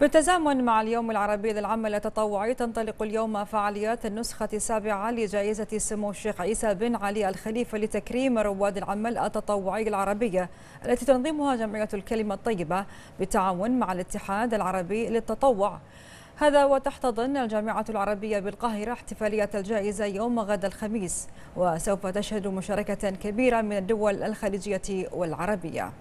بالتزامن مع اليوم العربي للعمل التطوعي تنطلق اليوم فعاليات النسخة السابعة لجائزة سمو الشيخ عيسى بن علي الخليفة لتكريم رواد العمل التطوعي العربية التي تنظمها جمعية الكلمة الطيبة بالتعاون مع الاتحاد العربي للتطوع هذا وتحتضن الجامعة العربية بالقاهرة احتفالية الجائزة يوم غد الخميس وسوف تشهد مشاركة كبيرة من الدول الخليجية والعربية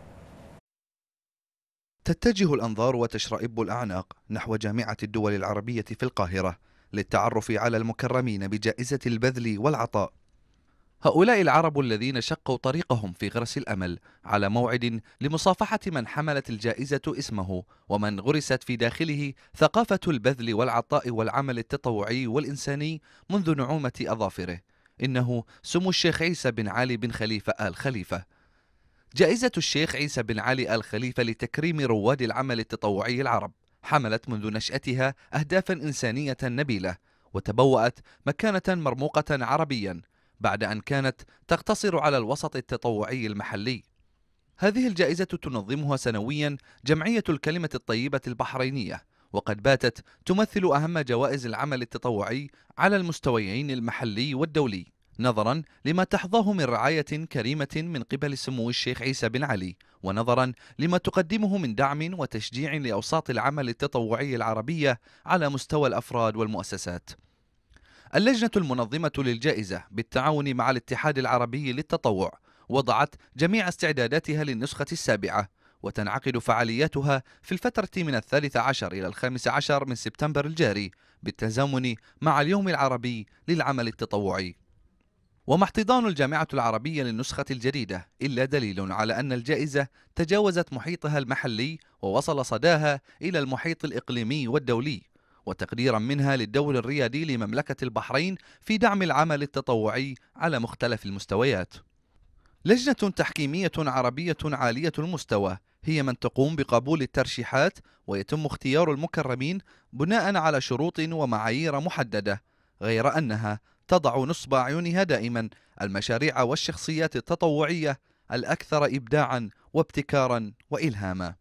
تتجه الأنظار وتشرئب الأعناق نحو جامعة الدول العربية في القاهرة للتعرف على المكرمين بجائزة البذل والعطاء هؤلاء العرب الذين شقوا طريقهم في غرس الأمل على موعد لمصافحة من حملت الجائزة اسمه ومن غرست في داخله ثقافة البذل والعطاء والعمل التطوعي والإنساني منذ نعومة أظافره إنه سمو الشيخ عيسى بن علي بن خليفة آل خليفة جائزة الشيخ عيسى بن علي آل خليفة لتكريم رواد العمل التطوعي العرب حملت منذ نشأتها أهدافا إنسانية نبيلة وتبوأت مكانة مرموقة عربيا بعد أن كانت تقتصر على الوسط التطوعي المحلي هذه الجائزة تنظمها سنويا جمعية الكلمة الطيبة البحرينية وقد باتت تمثل أهم جوائز العمل التطوعي على المستويين المحلي والدولي نظرا لما تحظاه من رعاية كريمة من قبل سمو الشيخ عيسى بن علي ونظرا لما تقدمه من دعم وتشجيع لأوساط العمل التطوعي العربية على مستوى الأفراد والمؤسسات اللجنة المنظمة للجائزة بالتعاون مع الاتحاد العربي للتطوع وضعت جميع استعداداتها للنسخة السابعة وتنعقد فعالياتها في الفترة من الثالث عشر إلى الخامس عشر من سبتمبر الجاري بالتزامن مع اليوم العربي للعمل التطوعي وما احتضان الجامعة العربية للنسخة الجديدة إلا دليل على أن الجائزة تجاوزت محيطها المحلي ووصل صداها إلى المحيط الإقليمي والدولي وتقديرا منها للدور الريادي لمملكة البحرين في دعم العمل التطوعي على مختلف المستويات لجنة تحكيمية عربية عالية المستوى هي من تقوم بقبول الترشيحات ويتم اختيار المكرمين بناء على شروط ومعايير محددة غير أنها تضع نصب أعينها دائما المشاريع والشخصيات التطوعية الأكثر إبداعا وابتكارا وإلهاما